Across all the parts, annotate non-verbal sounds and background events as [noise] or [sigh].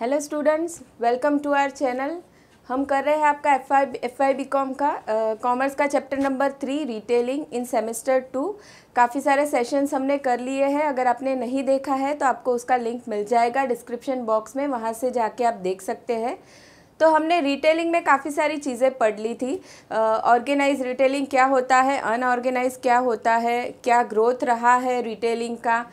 Hello students welcome to our channel हम कर रहे हैं आपका F I F I B com का कॉमर्स uh, का chapter number three retailing in semester two काफ़ी सारे सेशंस हमने कर लिए हैं अगर आपने नहीं देखा है तो आपको उसका लिंक मिल जाएगा डिस्क्रिप्शन बॉक्स में वहाँ से जाके आप देख सकते हैं तो हमने रिटेलिंग में काफ़ी सारी चीज़ें पढ़ ली थी ऑर्गेनाइज uh, रिटेलिंग क्या होता है अनऑर्गेनाइज क्या होता है क्या ग्रोथ रहा है रिटेलिंग का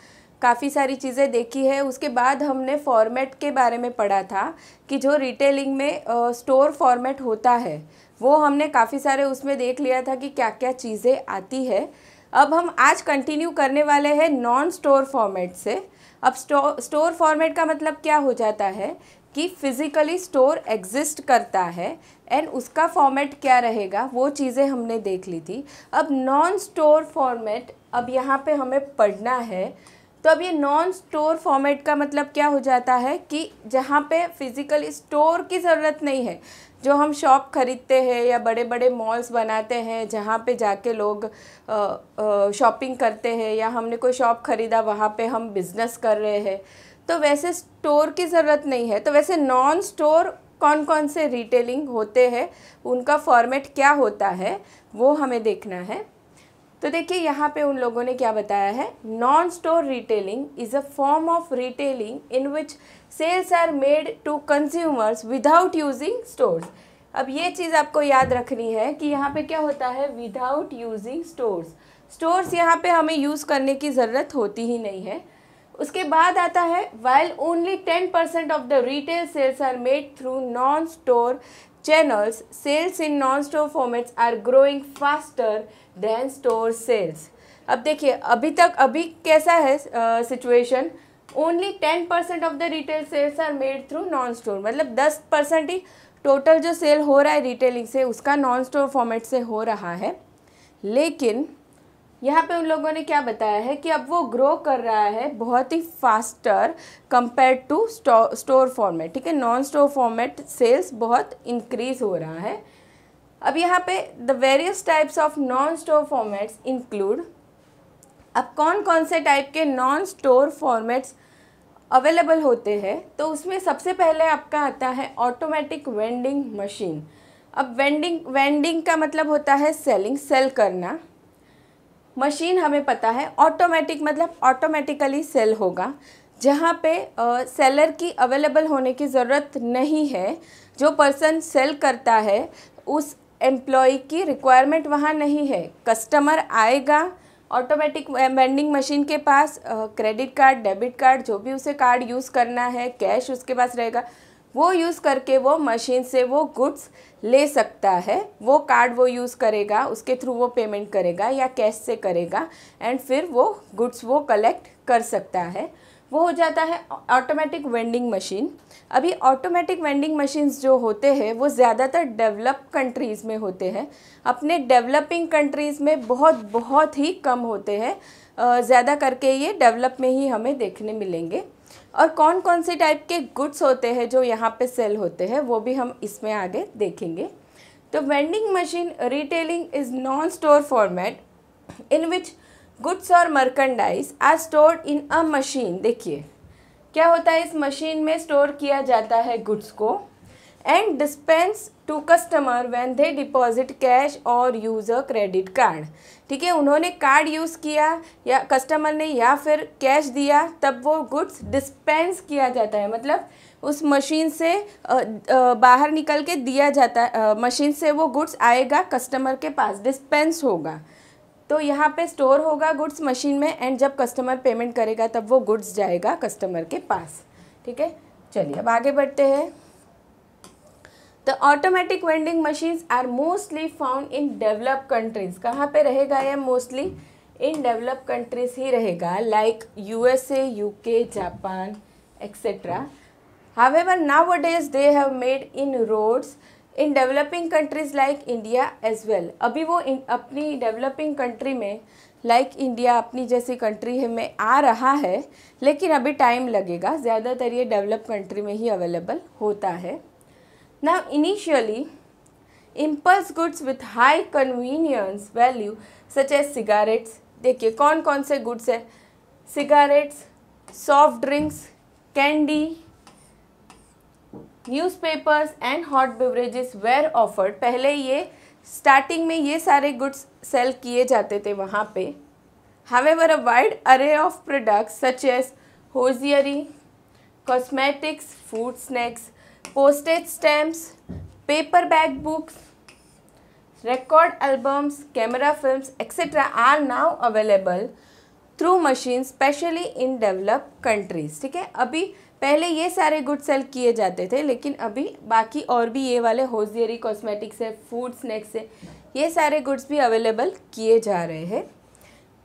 काफ़ी सारी चीज़ें देखी है उसके बाद हमने फॉर्मेट के बारे में पढ़ा था कि जो रिटेलिंग में स्टोर फॉर्मेट होता है वो हमने काफ़ी सारे उसमें देख लिया था कि क्या क्या चीज़ें आती है अब हम आज कंटिन्यू करने वाले हैं नॉन स्टोर फॉर्मेट से अब स्टो, स्टोर फॉर्मेट का मतलब क्या हो जाता है कि फिज़िकली स्टोर एग्जिस्ट करता है एंड उसका फॉर्मेट क्या रहेगा वो चीज़ें हमने देख ली थी अब नॉन स्टोर फॉर्मेट अब यहाँ पे हमें पढ़ना है तो अब ये नॉन स्टोर फॉर्मेट का मतलब क्या हो जाता है कि जहाँ पे फिज़िकल स्टोर की ज़रूरत नहीं है जो हम शॉप खरीदते हैं या बड़े बड़े मॉल्स बनाते हैं जहाँ पे जाके लोग शॉपिंग करते हैं या हमने कोई शॉप ख़रीदा वहाँ पे हम बिज़नेस कर रहे हैं तो वैसे स्टोर की ज़रूरत नहीं है तो वैसे नॉन स्टोर कौन कौन से रिटेलिंग होते हैं उनका फॉर्मेट क्या होता है वो हमें देखना है तो देखिए यहाँ पे उन लोगों ने क्या बताया है non store retailing is a form of retailing in which sales are made to consumers without using stores अब ये चीज़ आपको याद रखनी है कि यहाँ पे क्या होता है विदाउट यूजिंग स्टोर्स स्टोर्स यहाँ पे हमें यूज़ करने की ज़रूरत होती ही नहीं है उसके बाद आता है while only ten percent of the retail sales are made through non store channels, sales in non-store formats are growing faster than store sales. अब देखिए अभी तक अभी कैसा है situation only ten percent of the retail sales are made through non store मतलब दस percent ही टोटल जो सेल हो रहा है रिटेलिंग से उसका नॉन स्टोर फॉर्मेट से हो रहा है लेकिन यहाँ पे उन लोगों ने क्या बताया है कि अब वो ग्रो कर रहा है बहुत ही faster compare to store format ठीक है नॉन स्टोर फॉर्मेट सेल्स बहुत इंक्रीज हो रहा है अब यहाँ पे the various types of non store formats include अब कौन कौन से टाइप के नॉन स्टोर फॉर्मेट्स अवेलेबल होते हैं तो उसमें सबसे पहले आपका आता है ऑटोमेटिक वेंडिंग मशीन अब वेंडिंग वेंडिंग का मतलब होता है सेलिंग सेल करना मशीन हमें पता है ऑटोमेटिक मतलब ऑटोमेटिकली सेल होगा जहाँ पे सेलर की अवेलेबल होने की ज़रूरत नहीं है जो पर्सन सेल करता है उस एम्प्लॉय की रिक्वायरमेंट वहाँ नहीं है कस्टमर आएगा ऑटोमेटिक वेंडिंग मशीन के पास क्रेडिट कार्ड डेबिट कार्ड जो भी उसे कार्ड यूज़ करना है कैश उसके पास रहेगा वो यूज़ करके वो मशीन से वो गुड्स ले सकता है वो कार्ड वो यूज़ करेगा उसके थ्रू वो पेमेंट करेगा या कैश से करेगा एंड फिर वो गुड्स वो कलेक्ट कर सकता है वो हो जाता है ऑटोमेटिक वेंडिंग मशीन अभी ऑटोमेटिक वेंडिंग मशीन्स जो होते हैं वो ज़्यादातर डेवलप कंट्रीज़ में होते हैं अपने डेवलपिंग कंट्रीज़ में बहुत बहुत ही कम होते हैं ज़्यादा करके ये डेवलप में ही हमें देखने मिलेंगे और कौन कौन से टाइप के गुड्स होते हैं जो यहाँ पे सेल होते हैं वो भी हम इसमें आगे देखेंगे तो vending machine retailing is non store format in which goods और merchandise are stored in a machine देखिए क्या होता है इस मशीन में स्टोर किया जाता है गुड्स को and dispense to customer when they deposit cash और यूज़ अ क्रेडिट कार्ड ठीक है उन्होंने कार्ड यूज़ किया या कस्टमर ने या फिर कैश दिया तब वो गुड्स डिस्पेंस किया जाता है मतलब उस मशीन से बाहर निकल के दिया जाता है मशीन से वो गुड्स आएगा कस्टमर के पास डिस्पेंस होगा तो यहाँ पे स्टोर होगा गुड्स मशीन में एंड जब कस्टमर पेमेंट करेगा तब वो गुड्स जाएगा कस्टमर के पास ठीक है चलिए अब आगे बढ़ते हैं the automatic vending machines are mostly found in develop countries कहाँ पे रहेगा ये मोस्टली इन डेवलप कंट्रीज ही रहेगा like U S A U K Japan etcetera however nowadays they have made inroads in developing countries like India as well अभी वो इन अपनी डेवलपिंग कंट्री में लाइक like इंडिया अपनी जैसी country है में आ रहा है लेकिन अभी टाइम लगेगा ज़्यादातर ये डेवलप कंट्री में ही अवेलेबल होता है Now initially, impulse goods with high convenience value such as cigarettes देखिए कौन कौन से गुड्स है cigarettes soft drinks candy newspapers and hot beverages were offered पहले ये स्टार्टिंग में ये सारे गुड्स सेल किए जाते थे वहाँ पे however a wide array of products such as hosiery cosmetics food snacks postage stamps paper bag books record albums camera film etcetera are now available through machine specially in develop countries ठीक है अभी पहले ये सारे good cell किए जाते थे लेकिन अभी बाकी और भी ये वाले होजियरी कॉस्मेटिक्स है फूड स्नैक्स है ये सारे गुड्स भी अवेलेबल किए जा रहे हैं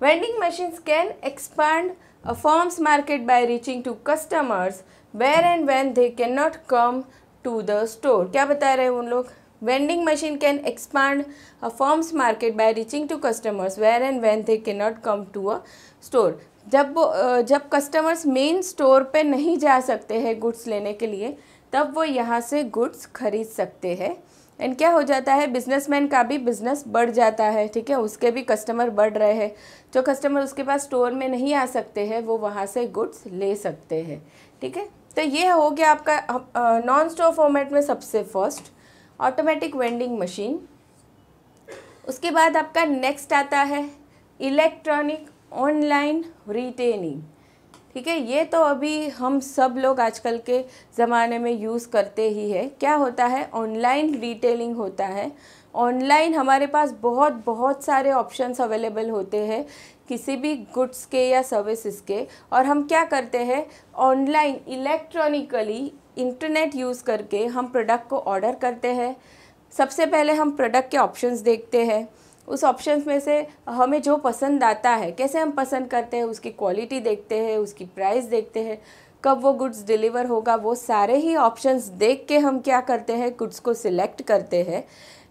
vending machines can expand a forms market by reaching to customers where and when they can not come to the store क्या बता रहे हैं उन लोग vending machine can expand a forms market by reaching to customers where and when they can not come to a store जब वो जब customers main store पे नहीं जा सकते हैं गुड्स लेने के लिए तब वो यहाँ से गुड्स खरीद सकते हैं एंड क्या हो जाता है बिजनेसमैन का भी बिजनेस बढ़ जाता है ठीक है उसके भी कस्टमर बढ़ रहे हैं जो कस्टमर उसके पास स्टोर में नहीं आ सकते हैं वो वहाँ से गुड्स ले सकते हैं ठीक है तो ये हो गया आपका नॉन स्टोव फॉर्मेट में सबसे फर्स्ट ऑटोमेटिक वेंडिंग मशीन उसके बाद आपका नेक्स्ट आता है इलेक्ट्रॉनिक ऑनलाइन रिटेनिंग ठीक है ये तो अभी हम सब लोग आजकल के ज़माने में यूज़ करते ही है क्या होता है ऑनलाइन रिटेलिंग होता है ऑनलाइन हमारे पास बहुत बहुत सारे ऑप्शंस अवेलेबल होते हैं किसी भी गुड्स के या सर्विसेज के और हम क्या करते हैं ऑनलाइन इलेक्ट्रॉनिकली इंटरनेट यूज़ करके हम प्रोडक्ट को ऑर्डर करते हैं सबसे पहले हम प्रोडक्ट के ऑप्शंस देखते हैं उस ऑप्शन में से हमें जो पसंद आता है कैसे हम पसंद करते हैं उसकी क्वालिटी देखते हैं उसकी प्राइस देखते हैं कब वो गुड्स डिलीवर होगा वो सारे ही ऑप्शंस देख के हम क्या करते हैं गुड्स को सिलेक्ट करते हैं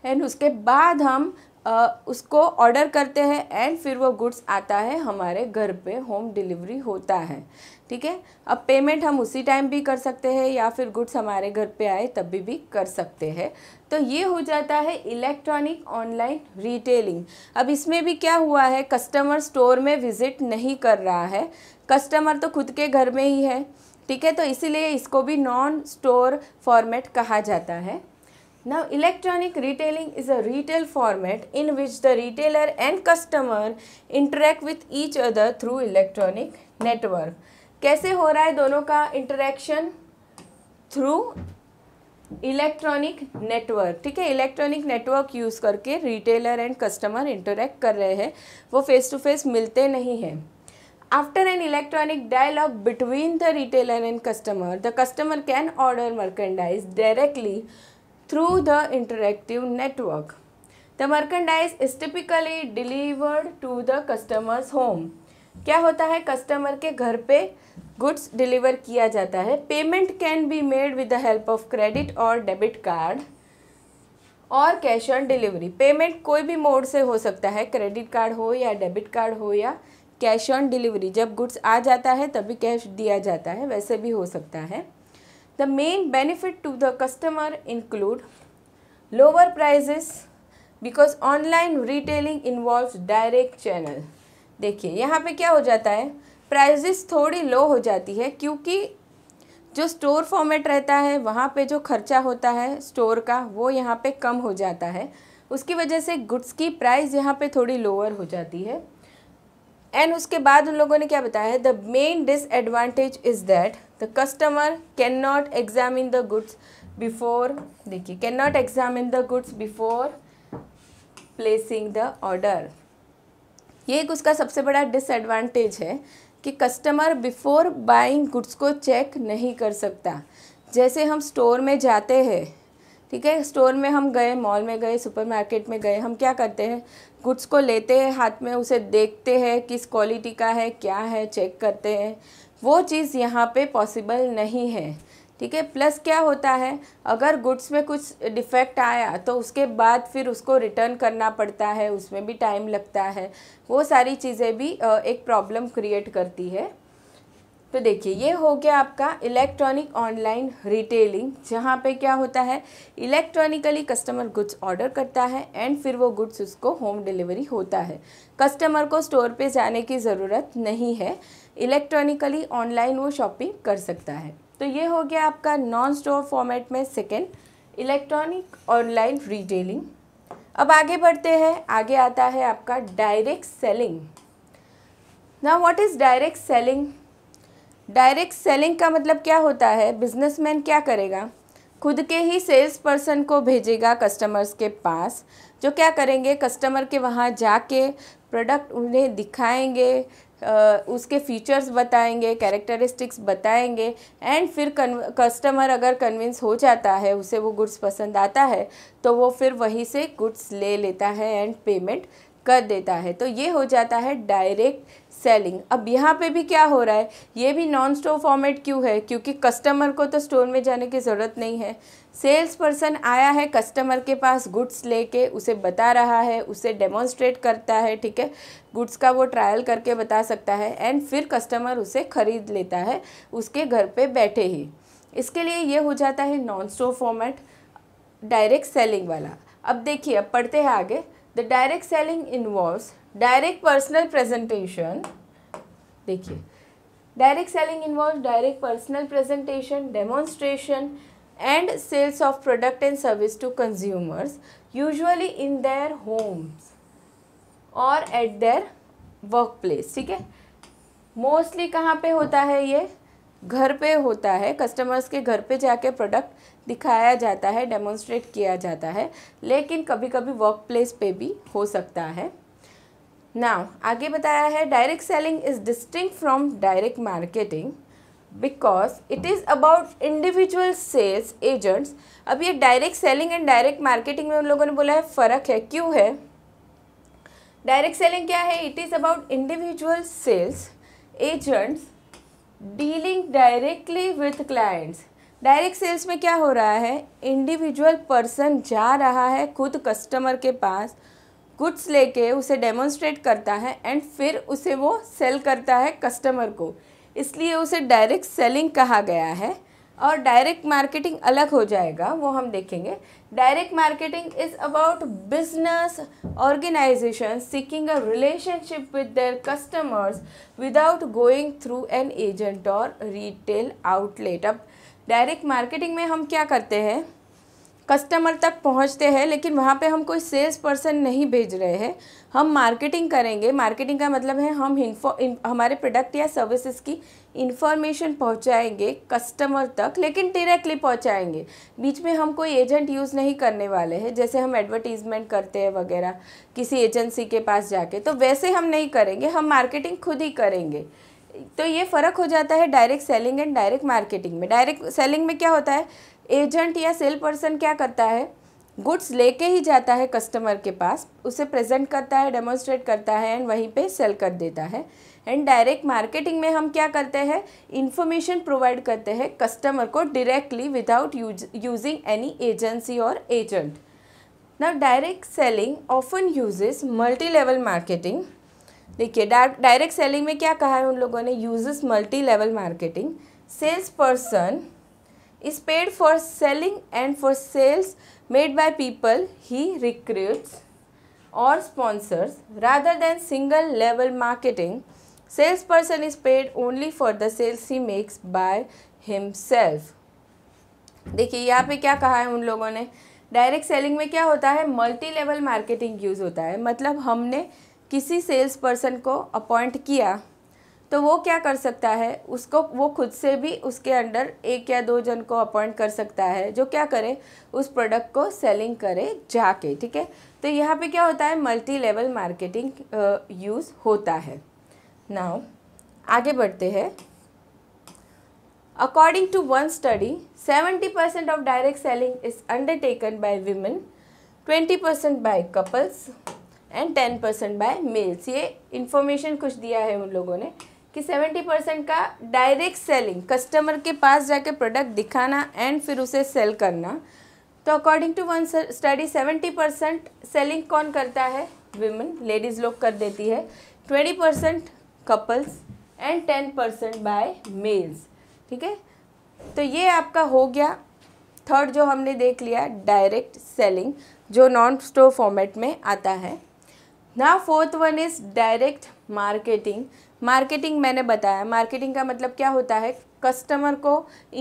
एंड उसके बाद हम उसको ऑर्डर करते हैं एंड फिर वो गुड्स आता है हमारे घर पे होम डिलीवरी होता है ठीक है अब पेमेंट हम उसी टाइम भी कर सकते हैं या फिर गुड्स हमारे घर पे आए तभी भी, भी कर सकते हैं तो ये हो जाता है इलेक्ट्रॉनिक ऑनलाइन रिटेलिंग अब इसमें भी क्या हुआ है कस्टमर स्टोर में विज़िट नहीं कर रहा है कस्टमर तो खुद के घर में ही है ठीक है तो इसीलिए इसको भी नॉन स्टोर फॉर्मेट कहा जाता है Now electronic retailing is a retail format in which the retailer and customer interact with each other through electronic network. कैसे हो रहा है दोनों का इंटरेक्शन थ्रू इलेक्ट्रॉनिक नेटवर्क ठीक है इलेक्ट्रॉनिक नेटवर्क यूज़ करके रिटेलर एंड कस्टमर इंटरेक्ट कर रहे हैं वो फेस टू फेस मिलते नहीं हैं after an electronic dialogue between the retailer and customer the customer can order merchandise directly through the interactive network. The merchandise is typically delivered to the customer's home. क्या होता है customer के घर पे goods deliver किया जाता है payment can be made with the help of credit और डेबिट कार्ड और कैश ऑन डिलीवरी पेमेंट कोई भी मोड से हो सकता है क्रेडिट कार्ड हो या डेबिट कार्ड हो या कैश ऑन डिलीवरी जब गुड्स आ जाता है तभी कैश दिया जाता है वैसे भी हो सकता है The main benefit to the customer include lower prices because online retailing involves direct channel. देखिए यहाँ पे क्या हो जाता है प्राइजेस थोड़ी लो हो जाती है क्योंकि जो स्टोर फॉर्मेट रहता है वहाँ पे जो खर्चा होता है स्टोर का वो यहाँ पे कम हो जाता है उसकी वजह से गुड्स की प्राइस यहाँ पे थोड़ी लोअर हो जाती है एंड उसके बाद उन लोगों ने क्या बताया है the main disadvantage is that the customer can not examine the goods before देखिए can not examine the goods before placing the order ये एक उसका सबसे बड़ा डिसएडवांटेज है कि कस्टमर बिफोर बाइंग गुड्स को चेक नहीं कर सकता जैसे हम स्टोर में जाते हैं ठीक है स्टोर में हम गए मॉल में गए सुपरमार्केट में गए हम क्या करते हैं गुड्स को लेते हैं हाथ में उसे देखते हैं किस क्वालिटी का है क्या है चेक करते हैं वो चीज़ यहाँ पे पॉसिबल नहीं है ठीक है प्लस क्या होता है अगर गुड्स में कुछ डिफेक्ट आया तो उसके बाद फिर उसको रिटर्न करना पड़ता है उसमें भी टाइम लगता है वो सारी चीज़ें भी एक प्रॉब्लम क्रिएट करती है तो देखिए ये हो गया आपका इलेक्ट्रॉनिक ऑनलाइन रिटेलिंग जहाँ पे क्या होता है इलेक्ट्रॉनिकली कस्टमर गुड्स ऑर्डर करता है एंड फिर वो गुड्स उसको होम डिलीवरी होता है कस्टमर को स्टोर पे जाने की ज़रूरत नहीं है इलेक्ट्रॉनिकली ऑनलाइन वो शॉपिंग कर सकता है तो ये हो गया आपका नॉन स्टोर फॉर्मेट में सेकेंड इलेक्ट्रॉनिक ऑनलाइन रिटेलिंग अब आगे बढ़ते हैं आगे आता है आपका डायरेक्ट सेलिंग ना what is direct selling direct selling का मतलब क्या होता है बिजनेसमैन क्या करेगा खुद के ही सेल्स पर्सन को भेजेगा कस्टमर्स के पास जो क्या करेंगे कस्टमर के वहाँ जाके प्रोडक्ट उन्हें दिखाएंगे उसके फीचर्स बताएंगे कैरेक्टरिस्टिक्स बताएंगे एंड फिर कस्टमर अगर कन्विंस हो जाता है उसे वो गुड्स पसंद आता है तो वो फिर वहीं से गुड्स ले लेता है एंड पेमेंट कर देता है तो ये हो जाता है डायरेक्ट सेलिंग अब यहाँ पे भी क्या हो रहा है ये भी नॉन स्टोर फॉर्मेट क्यों है क्योंकि कस्टमर को तो स्टोर में जाने की ज़रूरत नहीं है सेल्स पर्सन आया है कस्टमर के पास गुड्स लेके उसे बता रहा है उसे डेमोन्स्ट्रेट करता है ठीक है गुड्स का वो ट्रायल करके बता सकता है एंड फिर कस्टमर उसे ख़रीद लेता है उसके घर पर बैठे ही इसके लिए ये हो जाता है non store format direct selling वाला अब देखिए अब पढ़ते हैं आगे the direct selling involve direct personal presentation देखिए direct selling involve direct personal presentation demonstration and sales of product and service to consumers usually in their homes और at their work place ठीक है मोस्टली कहाँ पे होता है ये घर पे होता है कस्टमर्स के घर पे जाके प्रोडक्ट दिखाया जाता है डेमोन्स्ट्रेट किया जाता है लेकिन कभी कभी वर्क प्लेस पे भी हो सकता है नाउ आगे बताया है direct selling is distinct from direct marketing because it is about individual sales agents अब ये direct selling and direct marketing में उन लोगों ने बोला है फ़र्क है क्यों है डायरेक्ट सेलिंग क्या है it is about individual sales agents dealing directly with clients direct sales में क्या हो रहा है इंडिविजुअल पर्सन जा रहा है खुद कस्टमर के पास गुड्स लेके उसे डेमोन्स्ट्रेट करता है एंड फिर उसे वो सेल करता है कस्टमर को इसलिए उसे डायरेक्ट सेलिंग कहा गया है और डायरेक्ट मार्केटिंग अलग हो जाएगा वो हम देखेंगे direct marketing is about business organization seeking a relationship with their customers without going through an agent और रिटेल आउटलेट अब डायरेक्ट मार्केटिंग में हम क्या करते हैं कस्टमर तक पहुंचते हैं लेकिन वहाँ पे हम कोई सेल्स पर्सन नहीं भेज रहे हैं हम मार्केटिंग करेंगे मार्केटिंग का मतलब है हम इन्फो इन, हमारे प्रोडक्ट या सर्विसेज की इन्फॉर्मेशन पहुंचाएंगे कस्टमर तक लेकिन डायरेक्टली पहुंचाएंगे बीच में हम कोई एजेंट यूज़ नहीं करने वाले हैं जैसे हम एडवर्टीजमेंट करते हैं वगैरह किसी एजेंसी के पास जाके तो वैसे हम नहीं करेंगे हम मार्केटिंग खुद ही करेंगे तो ये फ़र्क हो जाता है direct selling and direct marketing में डायरेक्ट सेलिंग में क्या होता है एजेंट या सेल पर्सन क्या करता है गुड्स लेके ही जाता है कस्टमर के पास उसे प्रेजेंट करता है डेमोन्स्ट्रेट करता है एंड वहीं पे सेल कर देता है एंड डायरेक्ट मार्केटिंग में हम क्या करते हैं इन्फॉर्मेशन प्रोवाइड करते हैं कस्टमर को directly without using any agency और agent now direct selling often uses multi level marketing देखिए डायरेक्ट सेलिंग में क्या कहा है उन लोगों ने uses multi level marketing sales person is paid for selling and for sales made by people he recruits or sponsors rather than single level marketing salesperson is paid only for the sales he makes by himself देखिए यहाँ पे क्या कहा है उन लोगों ने direct selling में क्या होता है मल्टी लेवल मार्केटिंग यूज़ होता है मतलब हमने किसी सेल्स पर्सन को अपॉइंट किया तो वो क्या कर सकता है उसको वो खुद से भी उसके अंडर एक या दो जन को अपॉइंट कर सकता है जो क्या करे उस प्रोडक्ट को सेलिंग करे जाके ठीक है तो यहाँ पे क्या होता है मल्टी लेवल मार्केटिंग यूज़ होता है नाउ आगे बढ़ते हैं according to one study seventy percent of direct selling is undertaken by women twenty percent by couples and ten percent by males ये इन्फॉर्मेशन कुछ दिया है उन लोगों ने कि 70 परसेंट का डायरेक्ट सेलिंग कस्टमर के पास जाके प्रोडक्ट दिखाना एंड फिर उसे सेल करना तो according to one study 70 percent selling कौन करता है विमेन लेडीज़ लोग कर देती है 20 percent couples and 10 percent by males ठीक है तो ये आपका हो गया थर्ड जो हमने देख लिया डायरेक्ट सेलिंग जो नॉन स्टोर फॉर्मेट में आता है ना fourth one is direct marketing marketing मैंने बताया मार्केटिंग का मतलब क्या होता है कस्टमर को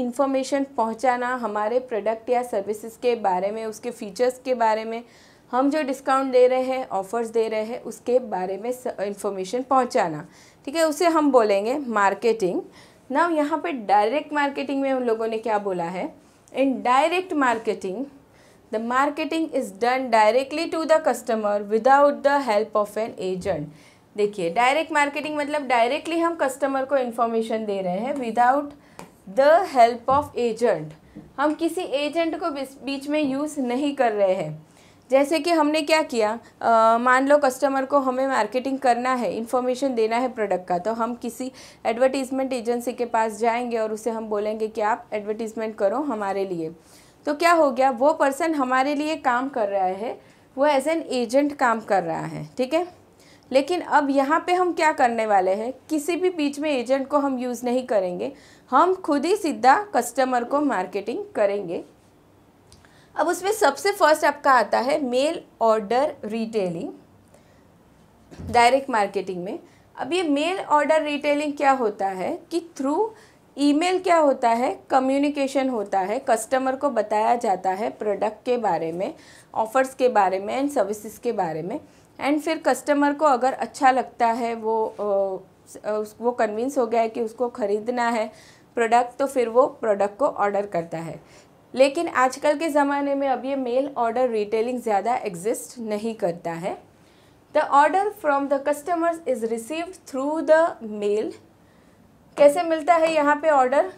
इन्फॉर्मेशन पहुंचाना हमारे प्रोडक्ट या सर्विसेज के बारे में उसके फीचर्स के बारे में हम जो डिस्काउंट दे रहे हैं ऑफर्स दे रहे हैं उसके बारे में इन्फॉर्मेशन पहुंचाना ठीक है उसे हम बोलेंगे मार्केटिंग ना यहाँ पे डायरेक्ट मार्केटिंग में उन लोगों ने क्या बोला है in direct marketing the marketing is done directly to the customer without the help of an agent देखिए डायरेक्ट मार्केटिंग मतलब डायरेक्टली हम कस्टमर को इन्फॉर्मेशन दे रहे हैं without the help of agent हम किसी एजेंट को बीच में यूज़ नहीं कर रहे हैं जैसे कि हमने क्या किया मान लो कस्टमर को हमें मार्केटिंग करना है इन्फॉर्मेशन देना है प्रोडक्ट का तो हम किसी एडवर्टीज़मेंट एजेंसी के पास जाएंगे और उसे हम बोलेंगे कि आप एडवर्टीज़मेंट करो हमारे लिए तो क्या हो गया वो पर्सन हमारे लिए काम कर रहा है वो एज एन एजेंट काम कर रहा है ठीक है लेकिन अब यहाँ पे हम क्या करने वाले हैं किसी भी बीच में एजेंट को हम यूज़ नहीं करेंगे हम खुद ही सीधा कस्टमर को मार्केटिंग करेंगे अब उसमें सबसे फर्स्ट आपका आता है mail order retailing direct marketing में अब ये मेल ऑर्डर रिटेलिंग क्या होता है कि थ्रू ईमेल क्या होता है कम्युनिकेशन होता है कस्टमर को बताया जाता है प्रोडक्ट के बारे में ऑफर्स के बारे में एंड सर्विसेज के बारे में एंड फिर कस्टमर को अगर अच्छा लगता है वो वो कन्विंस हो गया है कि उसको ख़रीदना है प्रोडक्ट तो फिर वो प्रोडक्ट को ऑर्डर करता है लेकिन आजकल के ज़माने में अब ये मेल ऑर्डर रिटेलिंग ज़्यादा एग्जिस्ट नहीं करता है the order from the customers is received through the mail कैसे मिलता है यहाँ पे order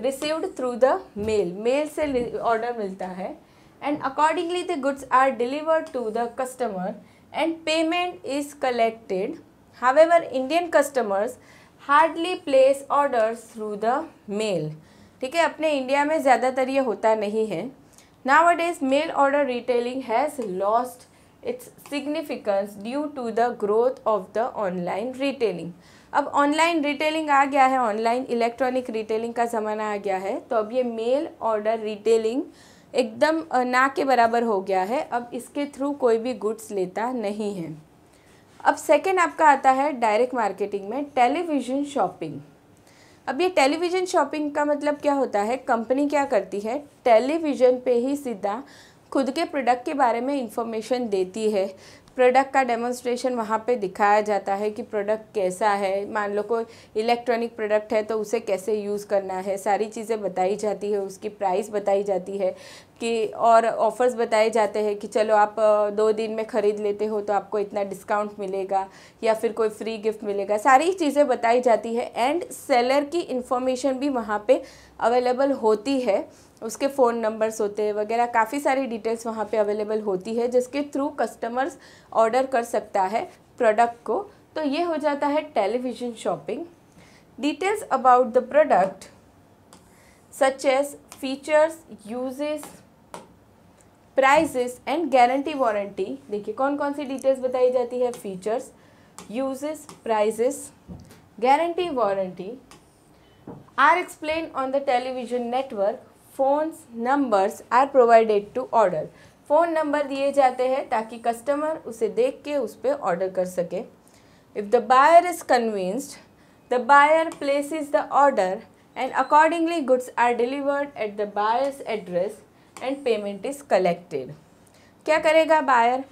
received through the mail mail से ऑर्डर मिलता है and accordingly the goods are delivered to the customer and payment is collected. However, Indian customers hardly place orders through the mail. ठीक है अपने इंडिया में ज़्यादातर ये होता नहीं है now is mail order retailing has lost its significance due to the growth of the online retailing अब ऑनलाइन रिटेलिंग आ गया है ऑनलाइन इलेक्ट्रॉनिक रिटेलिंग का ज़माना आ गया है तो अब ये मेल ऑर्डर रिटेलिंग एकदम ना के बराबर हो गया है अब इसके थ्रू कोई भी गुड्स लेता नहीं है अब सेकेंड आपका आता है डायरेक्ट मार्केटिंग में टेलीविज़न शॉपिंग अब ये टेलीविज़न शॉपिंग का मतलब क्या होता है कंपनी क्या करती है टेलीविज़न पे ही सीधा खुद के प्रोडक्ट के बारे में इंफॉर्मेशन देती है प्रोडक्ट का डेमोन्स्ट्रेशन वहाँ पे दिखाया जाता है कि प्रोडक्ट कैसा है मान लो कोई इलेक्ट्रॉनिक प्रोडक्ट है तो उसे कैसे यूज़ करना है सारी चीज़ें बताई जाती है उसकी प्राइस बताई जाती है कि और ऑफ़र्स बताए जाते हैं कि चलो आप दो दिन में ख़रीद लेते हो तो आपको इतना डिस्काउंट मिलेगा या फिर कोई फ्री गिफ्ट मिलेगा सारी चीज़ें बताई जाती है एंड सेलर की इन्फॉर्मेशन भी वहाँ पर अवेलेबल होती है उसके फ़ोन नंबर्स होते हैं वगैरह काफ़ी सारी डिटेल्स वहाँ पे अवेलेबल होती है जिसके थ्रू कस्टमर्स ऑर्डर कर सकता है प्रोडक्ट को तो ये हो जाता है television shopping details about the product such as features uses prices and guarantee warranty देखिए कौन कौन सी डिटेल्स बताई जाती है features uses prices guarantee warranty are explain on the television network phones numbers are provided to order phone number दिए जाते हैं ताकि कस्टमर उसे देख के उस पर ऑर्डर कर सके if the buyer is convinced the buyer is the order and accordingly goods are delivered at the buyer's address and payment is collected क्या करेगा बायर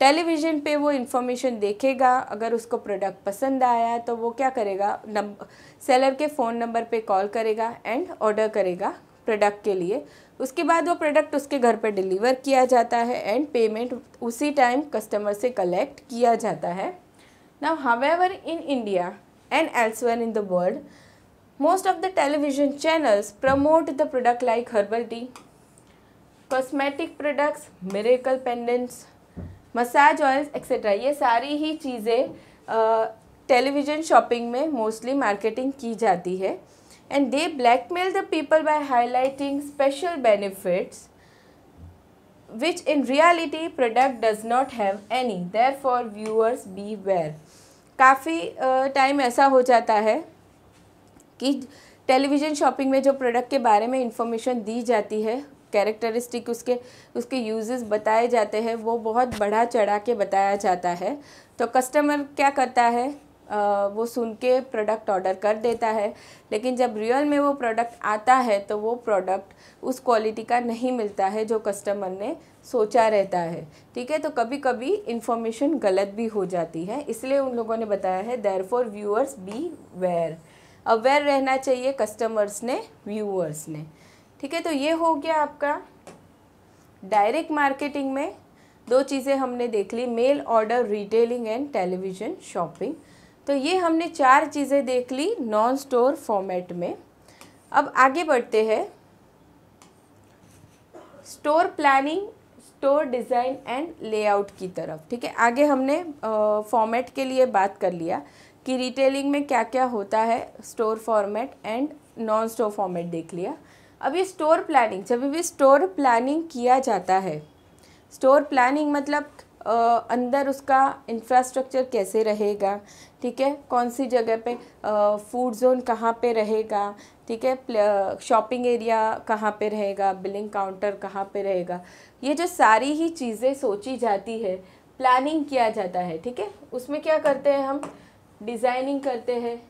टेलीविज़न पे वो इन्फॉर्मेशन देखेगा अगर उसको प्रोडक्ट पसंद आया तो वो क्या करेगा नंबर सेलर के फ़ोन नंबर पे कॉल करेगा एंड ऑर्डर करेगा प्रोडक्ट के लिए उसके बाद वो प्रोडक्ट उसके घर पर डिलीवर किया जाता है एंड पेमेंट उसी टाइम कस्टमर से कलेक्ट किया जाता है now however in India and elsewhere in the world most of the television channels promote the product like herbal tea cosmetic products miracle pendants massage oils etcetera ये सारी ही चीज़ें television shopping में mostly marketing की जाती है and they blackmail the people by highlighting special benefits which in reality product does not have any therefore viewers beware काफ़ी time ऐसा हो जाता है कि टेलीविज़न शॉपिंग में जो प्रोडक्ट के बारे में इंफॉर्मेशन दी जाती है कैरेक्टरिस्टिक उसके उसके यूजेस बताए जाते हैं वो बहुत बढ़ा चढ़ा के बताया जाता है तो कस्टमर क्या करता है वो सुन के प्रोडक्ट ऑर्डर कर देता है लेकिन जब रियल में वो प्रोडक्ट आता है तो वो प्रोडक्ट उस क्वालिटी का नहीं मिलता है जो कस्टमर ने सोचा रहता है ठीक है तो कभी कभी इन्फॉर्मेशन गलत भी हो जाती है इसलिए उन लोगों ने बताया है therefore viewers beware aware रहना चाहिए कस्टमर्स ने व्यूअर्स ने ठीक है तो ये हो गया आपका डायरेक्ट मार्केटिंग में दो चीज़ें हमने देख ली mail order retailing and television shopping तो ये हमने चार चीज़ें देख ली नॉन स्टोर फॉर्मेट में अब आगे बढ़ते हैं store planning store design and layout की तरफ ठीक है आगे हमने फॉर्मेट के लिए बात कर लिया कि रिटेलिंग में क्या क्या होता है store format and non store format देख लिया अब ये स्टोर प्लानिंग जब भी स्टोर प्लानिंग किया जाता है स्टोर प्लानिंग मतलब अंदर उसका इंफ्रास्ट्रक्चर कैसे रहेगा ठीक है कौन सी जगह पे फूड जोन कहाँ पे रहेगा ठीक है शॉपिंग एरिया कहाँ पे रहेगा बिलिंग काउंटर कहाँ पे रहेगा ये जो सारी ही चीज़ें सोची जाती है प्लानिंग किया जाता है ठीक है उसमें क्या करते हैं हम डिज़ाइनिंग करते हैं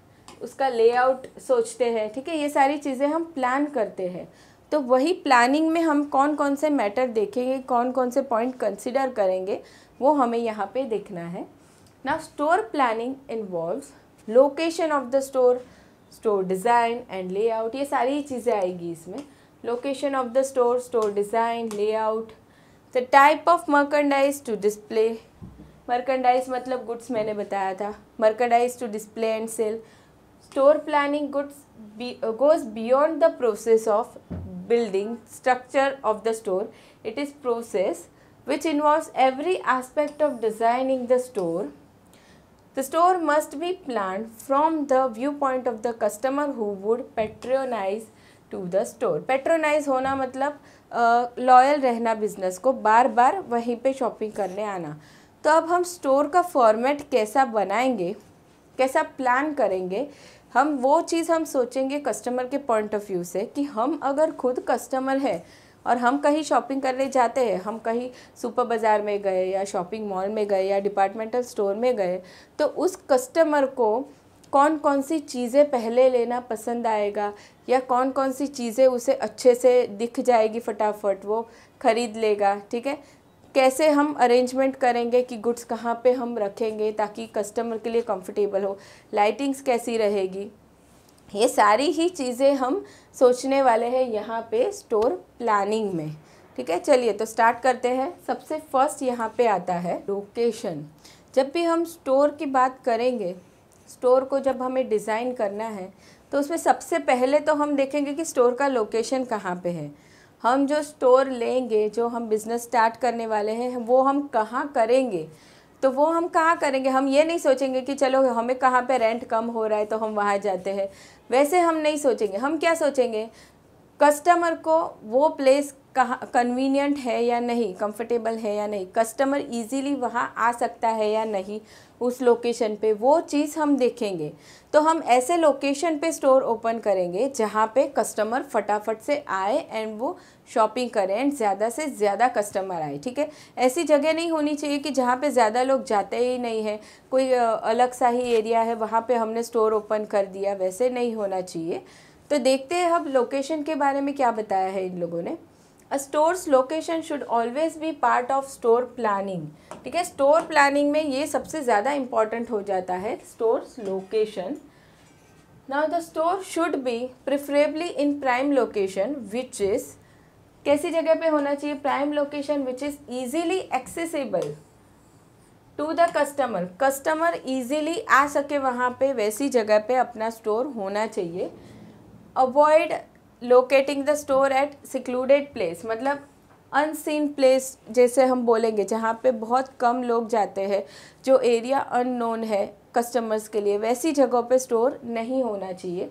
उसका लेआउट सोचते हैं ठीक है ये सारी चीज़ें हम प्लान करते हैं तो वही प्लानिंग में हम कौन कौन से मैटर देखेंगे कौन कौन से पॉइंट कंसिडर करेंगे वो हमें यहाँ पे देखना है ना store planning involves location of the store store design and layout ये सारी चीज़ें आएगी इसमें location of the store store design layout the type of merchandise to display merchandise मतलब गुड्स मैंने बताया था merchandise to display and sell store planning goods goes beyond the process of building structure of the store it is process which involves every aspect of designing the store. The store must be planned from the viewpoint of the customer who would patronize to the store patronize होना मतलब loyal रहना business को बार बार वहीं पे shopping करने आना तो अब हम स्टोर का फॉर्मेट कैसा बनाएंगे कैसा प्लान करेंगे हम वो चीज़ हम सोचेंगे कस्टमर के पॉइंट ऑफ व्यू से कि हम अगर खुद कस्टमर है और हम कहीं शॉपिंग करने जाते हैं हम कहीं सुपर बाज़ार में गए या शॉपिंग मॉल में गए या डिपार्टमेंटल स्टोर में गए तो उस कस्टमर को कौन कौन सी चीज़ें पहले लेना पसंद आएगा या कौन कौन सी चीज़ें उसे अच्छे से दिख जाएगी फटाफट वो ख़रीद लेगा ठीक है कैसे हम अरेंजमेंट करेंगे कि गुड्स कहाँ पे हम रखेंगे ताकि कस्टमर के लिए कंफर्टेबल हो लाइटिंग्स कैसी रहेगी ये सारी ही चीज़ें हम सोचने वाले हैं यहाँ पे स्टोर प्लानिंग में ठीक है चलिए तो स्टार्ट करते हैं सबसे फर्स्ट यहाँ पे आता है लोकेशन जब भी हम स्टोर की बात करेंगे स्टोर को जब हमें डिज़ाइन करना है तो उसमें सबसे पहले तो हम देखेंगे कि स्टोर का लोकेशन कहाँ पे है हम जो स्टोर लेंगे जो हम बिज़नेस स्टार्ट करने वाले हैं वो हम कहाँ करेंगे तो वो हम कहाँ करेंगे हम ये नहीं सोचेंगे कि चलो हमें कहाँ पे रेंट कम हो रहा है तो हम वहाँ जाते हैं वैसे हम नहीं सोचेंगे हम क्या सोचेंगे कस्टमर को वो प्लेस कहाँ कन्वीनियंट है या नहीं कंफर्टेबल है या नहीं कस्टमर इजीली वहाँ आ सकता है या नहीं उस लोकेशन पे वो चीज़ हम देखेंगे तो हम ऐसे लोकेशन पे स्टोर ओपन करेंगे जहाँ पे कस्टमर फटाफट से आए एंड वो शॉपिंग करें ज़्यादा से ज़्यादा कस्टमर आए ठीक है ऐसी जगह नहीं होनी चाहिए कि जहाँ पे ज़्यादा लोग जाते ही नहीं है कोई अलग सा ही एरिया है वहाँ पे हमने स्टोर ओपन कर दिया वैसे नहीं होना चाहिए तो देखते हैं हम लोकेशन के बारे में क्या बताया है इन लोगों ने a store's location should always be part of store planning ठीक है स्टोर प्लानिंग में ये सबसे ज़्यादा इम्पॉर्टेंट हो जाता है store's location now the store should be preferably in prime location which is कैसी जगह पे होना चाहिए prime location which is easily accessible to the customer customer easily आ सके वहाँ पे वैसी जगह पे अपना स्टोर होना चाहिए avoid locating the store at secluded place मतलब अनसीन प्लेस जैसे हम बोलेंगे जहाँ पे बहुत कम लोग जाते हैं जो एरिया अननोन है कस्टमर्स के लिए वैसी जगहों पे स्टोर नहीं होना चाहिए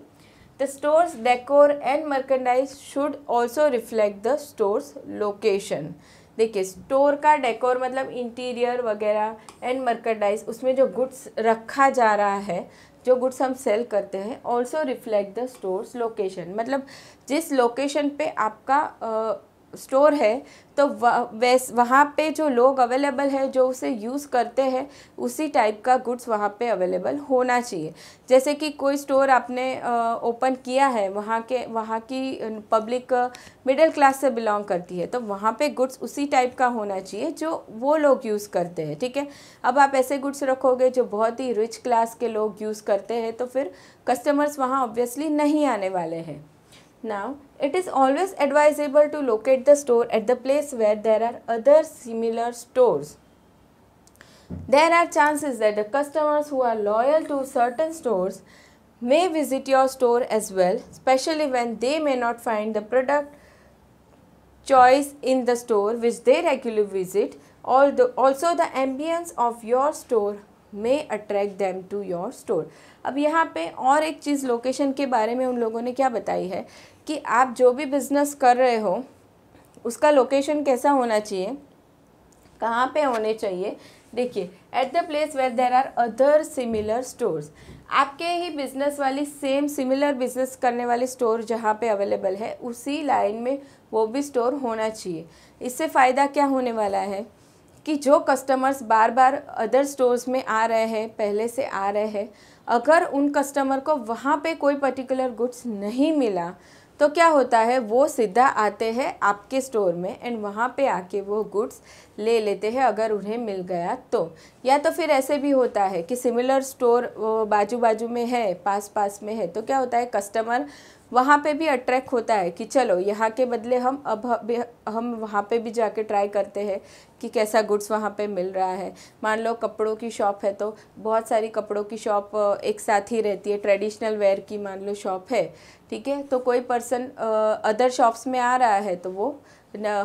The store's decor and merchandise should also reflect the store's location. देखिए स्टोर का डेकोर मतलब इंटीरियर वगैरह एंड मर्कडाइज उसमें जो गुड्स रखा जा रहा है जो गुड्स हम सेल करते हैं also reflect the store's location मतलब जिस लोकेशन पे आपका स्टोर है तो वैस वहाँ पे जो लोग अवेलेबल है जो उसे यूज़ करते हैं उसी टाइप का गुड्स वहाँ पे अवेलेबल होना चाहिए जैसे कि कोई स्टोर आपने ओपन किया है वहाँ के वहाँ की पब्लिक मिडिल क्लास से बिलोंग करती है तो वहाँ पे गुड्स उसी टाइप का होना चाहिए जो वो लोग यूज़ करते हैं ठीक है अब आप ऐसे गुड्स रखोगे जो बहुत ही रिच क्लास के लोग यूज़ करते हैं तो फिर कस्टमर्स वहाँ ऑब्वियसली नहीं आने वाले हैं Now, it is always advisable to locate the store at the place where there are other similar stores. There are chances that the customers who are loyal to certain stores may visit your store as well, especially when they may not find the product choice in the store which they regularly visit. Although also the ambience of your store may attract them to your store. अब यहाँ पे और एक चीज़ location के बारे में उन लोगों ने क्या बताई है कि आप जो भी बिज़नेस कर रहे हो उसका लोकेशन कैसा होना चाहिए कहाँ पे होने चाहिए देखिए at the place where there are other similar stores आपके ही बिजनेस वाली सेम सिमिलर बिजनेस करने वाले स्टोर जहाँ पे अवेलेबल है उसी लाइन में वो भी स्टोर होना चाहिए इससे फ़ायदा क्या होने वाला है कि जो कस्टमर्स बार बार अदर स्टोर्स में आ रहे हैं पहले से आ रहे हैं अगर उन कस्टमर को वहाँ पे कोई पर्टिकुलर गुड्स नहीं मिला तो क्या होता है वो सीधा आते हैं आपके स्टोर में एंड वहाँ पे आके वो गुड्स ले लेते हैं अगर उन्हें मिल गया तो या तो फिर ऐसे भी होता है कि सिमिलर स्टोर बाजू बाजू में है पास पास में है तो क्या होता है कस्टमर वहाँ पे भी अट्रैक्ट होता है कि चलो यहाँ के बदले हम अब हम वहाँ पे भी जाके ट्राई करते हैं कि कैसा गुड्स वहाँ पे मिल रहा है मान लो कपड़ों की शॉप है तो बहुत सारी कपड़ों की शॉप एक साथ ही रहती है ट्रेडिशनल वेयर की मान लो शॉप है ठीक है तो कोई पर्सन अदर शॉप्स में आ रहा है तो वो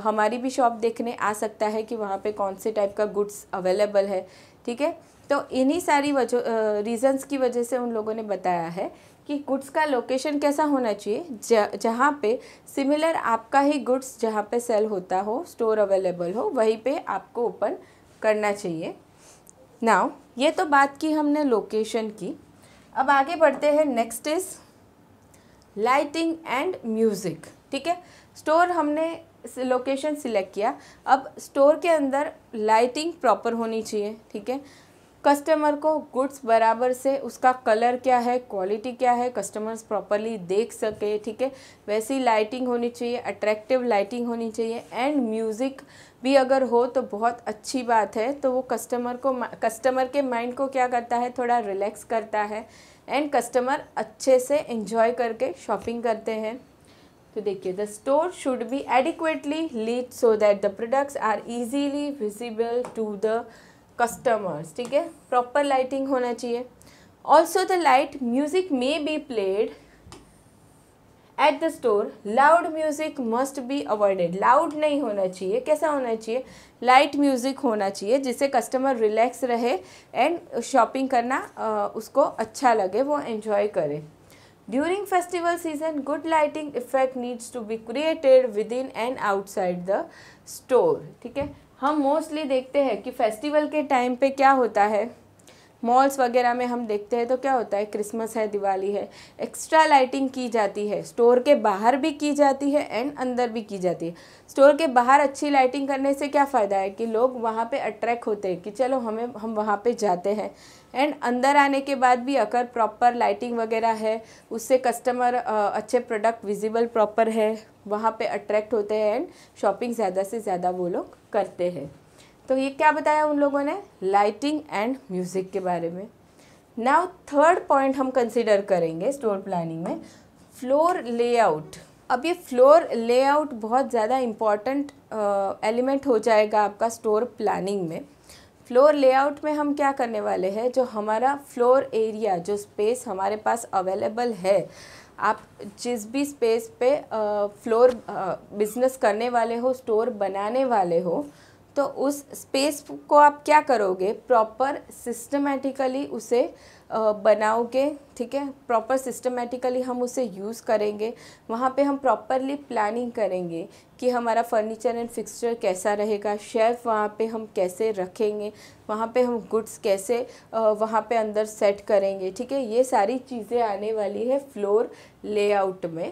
हमारी भी शॉप देखने आ सकता है कि वहाँ पर कौन से टाइप का गुड्स अवेलेबल है ठीक है तो इन्हीं सारी वजह रीज़न्स की वजह से उन लोगों ने बताया है कि गुड्स का लोकेशन कैसा होना चाहिए जहाँ पे सिमिलर आपका ही गुड्स जहाँ पे सेल होता हो स्टोर अवेलेबल हो वहीं पे आपको ओपन करना चाहिए नाउ ये तो बात की हमने लोकेशन की अब आगे बढ़ते हैं next is lighting and music ठीक है स्टोर हमने लोकेशन सिलेक्ट किया अब स्टोर के अंदर लाइटिंग प्रॉपर होनी चाहिए ठीक है कस्टमर को गुड्स बराबर से उसका कलर क्या है क्वालिटी क्या है कस्टमर्स प्रॉपरली देख सके ठीक है वैसी लाइटिंग होनी चाहिए अट्रैक्टिव लाइटिंग होनी चाहिए एंड म्यूज़िक भी अगर हो तो बहुत अच्छी बात है तो वो कस्टमर को कस्टमर के माइंड को क्या करता है थोड़ा रिलैक्स करता है एंड कस्टमर अच्छे से इन्जॉय करके शॉपिंग करते हैं तो देखिए the store should be adequately lit so that the products are easily visible to the customers ठीक है प्रॉपर लाइटिंग होना चाहिए also the light music may be played at the store loud music must be avoided loud नहीं होना चाहिए कैसा होना चाहिए लाइट म्यूज़िक होना चाहिए जिससे कस्टमर रिलैक्स रहे एंड शॉपिंग करना उसको अच्छा लगे वो एन्जॉय करे during festival season good lighting effect needs to be created within and outside the store ठीक है हम मोस्टली देखते हैं कि फेस्टिवल के टाइम पे क्या होता है मॉल्स वगैरह में हम देखते हैं तो क्या होता है क्रिसमस है दिवाली है एक्स्ट्रा लाइटिंग की जाती है स्टोर के बाहर भी की जाती है एंड अंदर भी की जाती है स्टोर के बाहर अच्छी लाइटिंग करने से क्या फ़ायदा है कि लोग वहाँ पे अट्रैक्ट होते हैं कि चलो हमें हम वहाँ पे जाते हैं एंड अंदर आने के बाद भी अगर प्रॉपर लाइटिंग वगैरह है उससे कस्टमर अच्छे प्रोडक्ट विजिबल प्रॉपर है वहाँ पे अट्रैक्ट होते हैं एंड शॉपिंग ज़्यादा से ज़्यादा वो लोग करते हैं तो ये क्या बताया उन लोगों ने लाइटिंग एंड म्यूज़िक के बारे में नाउ थर्ड पॉइंट हम कंसिडर करेंगे स्टोर प्लानिंग में फ्लोर लेआउट अब ये फ्लोर लेआउट बहुत ज़्यादा इम्पॉर्टेंट एलिमेंट हो जाएगा आपका स्टोर प्लानिंग में फ्लोर लेआउट में हम क्या करने वाले हैं जो हमारा फ्लोर एरिया जो स्पेस हमारे पास अवेलेबल है आप जिस भी स्पेस पे फ्लोर बिजनेस करने वाले हो स्टोर बनाने वाले हो तो उस स्पेस को आप क्या करोगे प्रॉपर सिस्टमेटिकली उसे बनाओगे ठीक है प्रॉपर सिस्टमेटिकली हम उसे यूज़ करेंगे वहाँ पे हम प्रॉपरली प्लानिंग करेंगे कि हमारा फर्नीचर एंड फिक्सचर कैसा रहेगा शेफ़ वहाँ पे हम कैसे रखेंगे वहाँ पे हम गुड्स कैसे वहाँ पे अंदर सेट करेंगे ठीक है ये सारी चीज़ें आने वाली है फ्लोर लेआउट में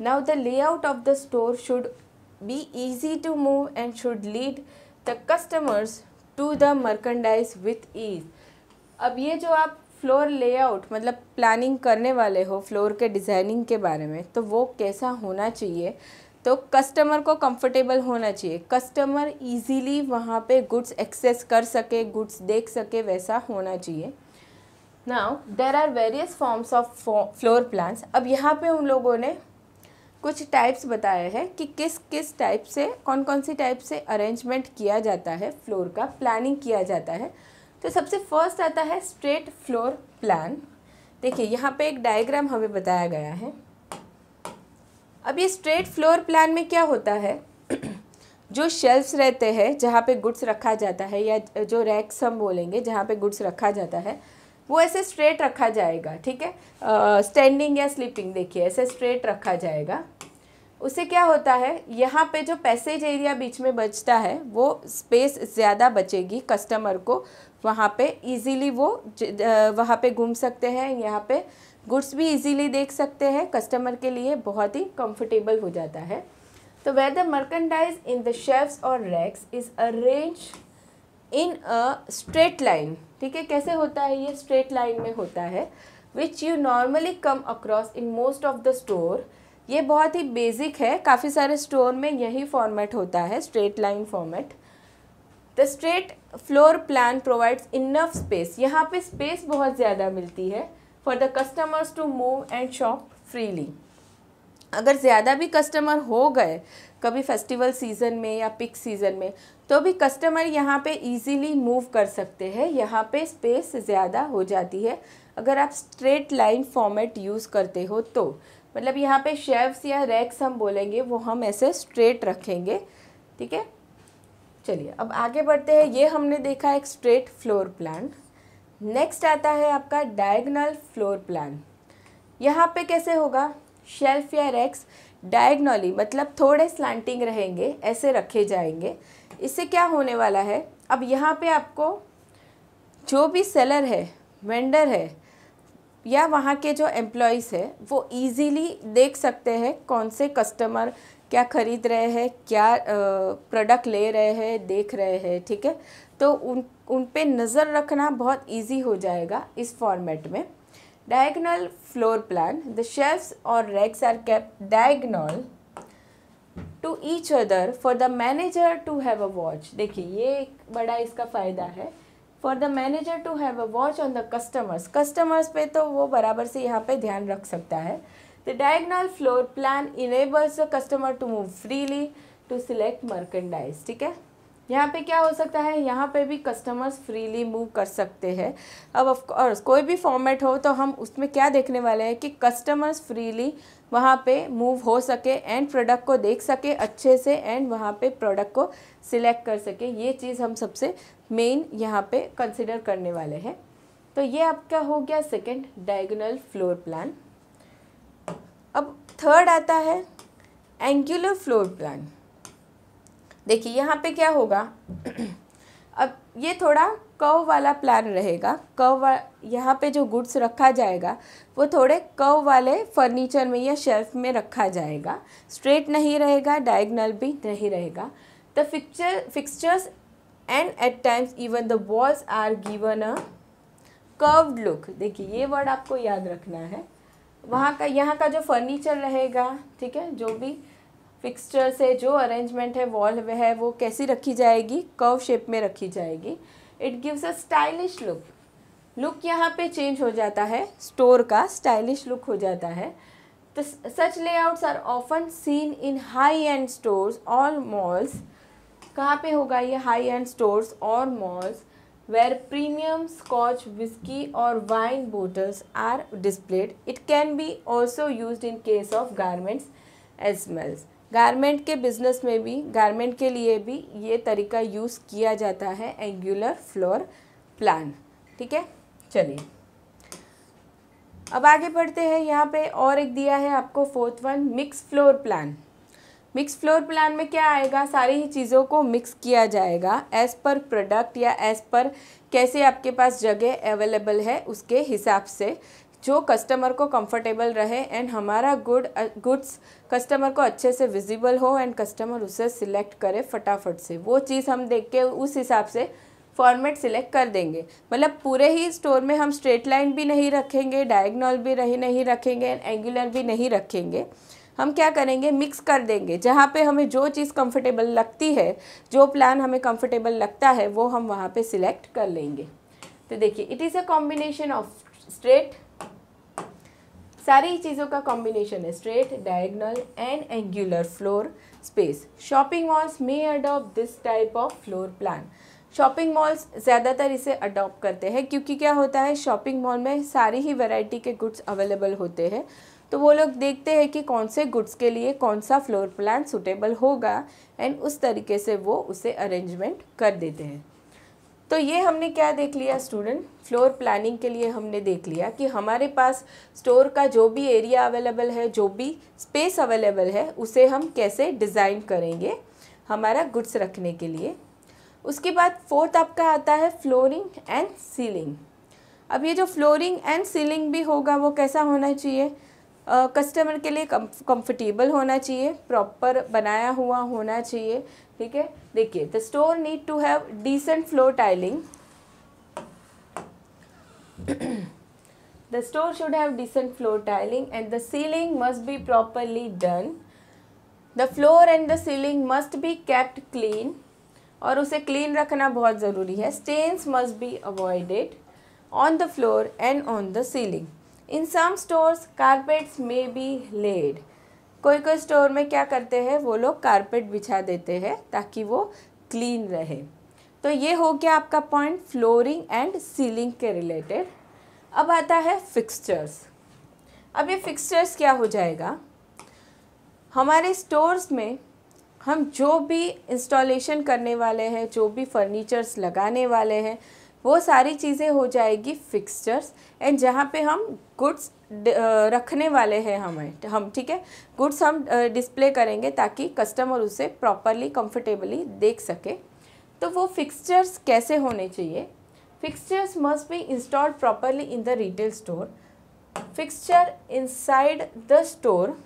now the layout of the store should be easy to move and should lead the customers to the merchandise with ease अब ये जो आप फ्लोर लेआउट मतलब प्लानिंग करने वाले हो फ्लोर के डिज़ाइनिंग के बारे में तो वो कैसा होना चाहिए तो कस्टमर को कंफर्टेबल होना चाहिए कस्टमर इजीली वहाँ पे गुड्स एक्सेस कर सके गुड्स देख सके वैसा होना चाहिए now there are various forms of floor plans अब यहाँ पे उन लोगों ने कुछ टाइप्स बताए हैं कि किस किस टाइप से कौन कौन सी टाइप से अरेंजमेंट किया जाता है फ्लोर का प्लानिंग किया जाता है तो सबसे फर्स्ट आता है स्ट्रेट फ्लोर प्लान देखिए यहाँ पे एक डायग्राम हमें बताया गया है अब ये स्ट्रेट फ्लोर प्लान में क्या होता है [clears throat] जो शेल्फ्स रहते हैं जहाँ पे गुड्स रखा जाता है या जो रैक्स हम बोलेंगे जहाँ पे गुड्स रखा जाता है वो ऐसे स्ट्रेट रखा जाएगा ठीक है स्टैंडिंग या स्लीपिंग देखिए ऐसे स्ट्रेट रखा जाएगा उससे क्या होता है यहाँ पे जो पैसेज एरिया बीच में बचता है वो स्पेस ज़्यादा बचेगी कस्टमर को वहाँ पे इजीली वो वहाँ पे घूम सकते हैं यहाँ पे गुड्स भी इजीली देख सकते हैं कस्टमर के लिए बहुत ही कंफर्टेबल हो जाता है तो whether merchandise in the shelves और racks is arrange in a straight line ठीक है कैसे होता है ये स्ट्रेट लाइन में होता है which you normally come across in most of the store ये बहुत ही बेसिक है काफ़ी सारे स्टोर में यही फॉर्मेट होता है straight line format the straight floor plan provides enough space यहाँ पे स्पेस बहुत ज़्यादा मिलती है for the customers to move and shop freely अगर ज़्यादा भी कस्टमर हो गए कभी फेस्टिवल सीज़न में या पिक सीज़न में तो भी कस्टमर यहाँ पे इजीली मूव कर सकते हैं यहाँ पे स्पेस ज़्यादा हो जाती है अगर आप स्ट्रेट लाइन फॉर्मेट यूज़ करते हो तो मतलब यहाँ पे शेव्स या रैक्स हम बोलेंगे वो हम ऐसे स्ट्रेट रखेंगे ठीक है चलिए अब आगे बढ़ते हैं ये हमने देखा एक स्ट्रेट फ्लोर प्लान नेक्स्ट आता है आपका डायगनल फ्लोर प्लान यहाँ पे कैसे होगा शेल्फ या रैक्स डायगनली मतलब थोड़े स्लांटिंग रहेंगे ऐसे रखे जाएंगे इससे क्या होने वाला है अब यहाँ पे आपको जो भी सेलर है वेंडर है या वहाँ के जो एम्प्लॉयज़ है वो इजीली देख सकते हैं कौन से कस्टमर क्या खरीद रहे हैं क्या प्रोडक्ट ले रहे हैं देख रहे हैं ठीक है तो उन उन पे नज़र रखना बहुत इजी हो जाएगा इस फॉर्मेट में diagonal floor plan the shelves और racks are kept diagonal to each other for the manager to have a watch देखिए ये एक बड़ा इसका फ़ायदा है for the manager to have a watch on the customers customers पे तो वो बराबर से यहाँ पे ध्यान रख सकता है The diagonal floor plan enables the customer to move freely to select merchandise. ठीक है यहाँ पे क्या हो सकता है यहाँ पे भी कस्टमर्स फ्रीली मूव कर सकते हैं अब ऑफकोर्स कोई भी फॉर्मेट हो तो हम उसमें क्या देखने वाले हैं कि कस्टमर्स फ्रीली वहाँ पे मूव हो सके एंड प्रोडक्ट को देख सके अच्छे से एंड वहाँ पे प्रोडक्ट को सिलेक्ट कर सके ये चीज़ हम सबसे मेन यहाँ पे कंसिडर करने वाले हैं तो ये आपका हो गया सेकेंड डायगोनल फ्लोर प्लान अब थर्ड आता है एंगुलर फ्लोर प्लान देखिए यहाँ पे क्या होगा [clears throat] अब ये थोड़ा कव वाला प्लान रहेगा कव यहाँ पे जो गुड्स रखा जाएगा वो थोड़े कव वाले फर्नीचर में या शेल्फ में रखा जाएगा स्ट्रेट नहीं रहेगा डायगनल भी नहीं रहेगा the fixture fixtures and at times even the walls are given a curved look देखिए ये वर्ड आपको याद रखना है वहाँ का यहाँ का जो फर्नीचर रहेगा ठीक है जो भी फिक्सचर से जो अरेंजमेंट है वॉल है वो कैसी रखी जाएगी कर्व शेप में रखी जाएगी it gives a stylish look look यहाँ पे चेंज हो जाता है स्टोर का स्टाइलिश लुक हो जाता है तो such layouts are often seen in high end stores और मॉल्स कहाँ पे होगा ये हाई एंड स्टोर्स और malls where premium scotch whiskey or wine bottles are displayed it can be also used in case of garments as smells garment के business में भी garment के लिए भी ये तरीका यूज़ किया जाता है एंगुलर फ्लोर प्लान ठीक है चलिए अब आगे बढ़ते हैं यहाँ पे और एक दिया है आपको fourth one mix floor plan mix floor plan में क्या आएगा सारी ही चीज़ों को मिक्स किया जाएगा एज़ पर प्रोडक्ट या एज़ पर कैसे आपके पास जगह अवेलेबल है उसके हिसाब से जो कस्टमर को कंफर्टेबल रहे एंड हमारा गुड गुड्स कस्टमर को अच्छे से विजिबल हो एंड कस्टमर उसे सिलेक्ट करे फटाफट से वो चीज़ हम देख के उस हिसाब से फॉर्मेट सिलेक्ट कर देंगे मतलब पूरे ही स्टोर में हम स्ट्रेट लाइन भी नहीं रखेंगे डायगनल भी नहीं रखेंगे एंड एंगुलर भी नहीं रखेंगे हम क्या करेंगे मिक्स कर देंगे जहाँ पे हमें जो चीज़ कंफर्टेबल लगती है जो प्लान हमें कंफर्टेबल लगता है वो हम वहाँ पे सिलेक्ट कर लेंगे तो देखिए it is a combination of straight सारी चीज़ों का कॉम्बिनेशन है straight diagonal and angular floor space shopping malls मे adopt this type of floor plan shopping malls ज़्यादातर इसे अडॉप्ट करते हैं क्योंकि क्या होता है शॉपिंग मॉल में सारी ही वैरायटी के गुड्स अवेलेबल होते हैं तो वो लोग देखते हैं कि कौन से गुड्स के लिए कौन सा फ्लोर प्लान सुटेबल होगा एंड उस तरीके से वो उसे अरेंजमेंट कर देते हैं तो ये हमने क्या देख लिया स्टूडेंट फ्लोर प्लानिंग के लिए हमने देख लिया कि हमारे पास स्टोर का जो भी एरिया अवेलेबल है जो भी स्पेस अवेलेबल है उसे हम कैसे डिज़ाइन करेंगे हमारा गुड्स रखने के लिए उसके बाद फोर्थ आपका आता है फ्लोरिंग एंड सीलिंग अब ये जो फ्लोरिंग एंड सीलिंग भी होगा वो कैसा होना चाहिए कस्टमर के लिए कंफर्टेबल होना चाहिए प्रॉपर बनाया हुआ होना चाहिए ठीक है देखिए the store need to have decent floor tiling the store should have decent floor tiling and the ceiling must be properly done the floor and the ceiling must be kept clean और उसे clean रखना बहुत ज़रूरी है stains must be avoided on the floor and on the ceiling in some stores carpets may be laid कोई कोई store में क्या करते हैं वो लोग कारपेट बिछा देते हैं ताकि वो क्लीन रहे तो ये हो गया आपका पॉइंट फ्लोरिंग एंड सीलिंग के रिलेटेड अब आता है फिक्सचर्स अब ये फिक्सचर्स क्या हो जाएगा हमारे स्टोर्स में हम जो भी इंस्टॉलेशन करने वाले हैं जो भी फर्नीचर्स लगाने वाले हैं वो सारी चीज़ें हो जाएगी फिक्सचर्स एंड जहाँ पे हम गुड्स uh, रखने वाले हैं हमें हम ठीक है गुड्स हम डिस्प्ले uh, करेंगे ताकि कस्टमर उसे प्रॉपरली कंफर्टेबली देख सके तो वो फिक्सचर्स कैसे होने चाहिए fixtures must be installed properly in the retail store fixture inside the store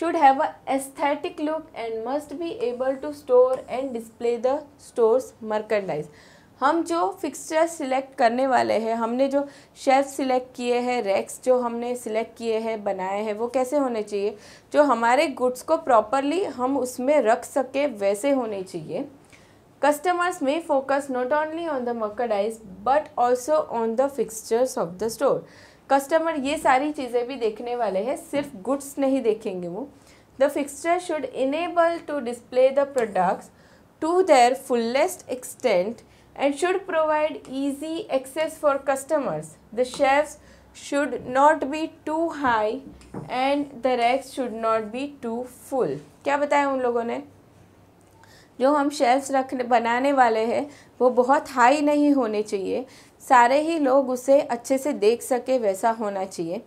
should have a aesthetic look and must be able to store and display the store's merchandise हम जो fixture select करने वाले हैं हमने जो shelf select किए हैं racks जो हमने सिलेक्ट किए हैं बनाए हैं वो कैसे होने चाहिए जो हमारे गुड्स को प्रॉपरली हम उसमें रख सके वैसे होने चाहिए कस्टमर्स में focus not only on the merchandise but also on the fixtures of the store customer ये सारी चीज़ें भी देखने वाले हैं सिर्फ गुड्स नहीं देखेंगे वो the fixture should enable to display the products to their fullest extent and should provide easy access for customers. The shelves should not be too high and the racks should not be too full. क्या बताया उन लोगों ने जो हम shelves रखने बनाने वाले हैं वो बहुत हाई नहीं होने चाहिए सारे ही लोग उसे अच्छे से देख सके वैसा होना चाहिए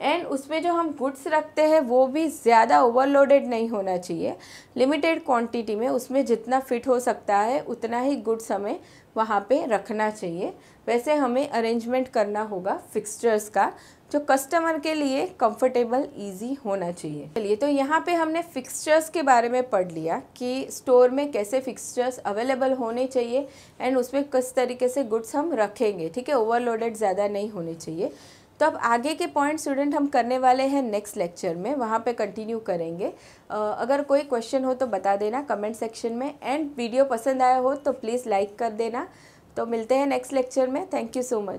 एंड उसमें जो हम गुड्स रखते हैं वो भी ज़्यादा ओवरलोडेड नहीं होना चाहिए लिमिटेड क्वांटिटी में उसमें जितना फिट हो सकता है उतना ही गुड्स हमें वहाँ पे रखना चाहिए वैसे हमें अरेंजमेंट करना होगा फिक्सचर्स का जो कस्टमर के लिए कंफर्टेबल इजी होना चाहिए चलिए तो यहाँ पे हमने फिक्सचर्स के बारे में पढ़ लिया कि स्टोर में कैसे फिक्सचर्स अवेलेबल होने चाहिए एंड उसमें किस तरीके से गुड्स हम रखेंगे ठीक है ओवरलोडेड ज़्यादा नहीं होने चाहिए तो अब आगे के पॉइंट स्टूडेंट हम करने वाले हैं नेक्स्ट लेक्चर में वहाँ पे कंटिन्यू करेंगे अगर कोई क्वेश्चन हो तो बता देना कमेंट सेक्शन में एंड वीडियो पसंद आया हो तो प्लीज़ लाइक कर देना तो मिलते हैं नेक्स्ट लेक्चर में थैंक यू सो मच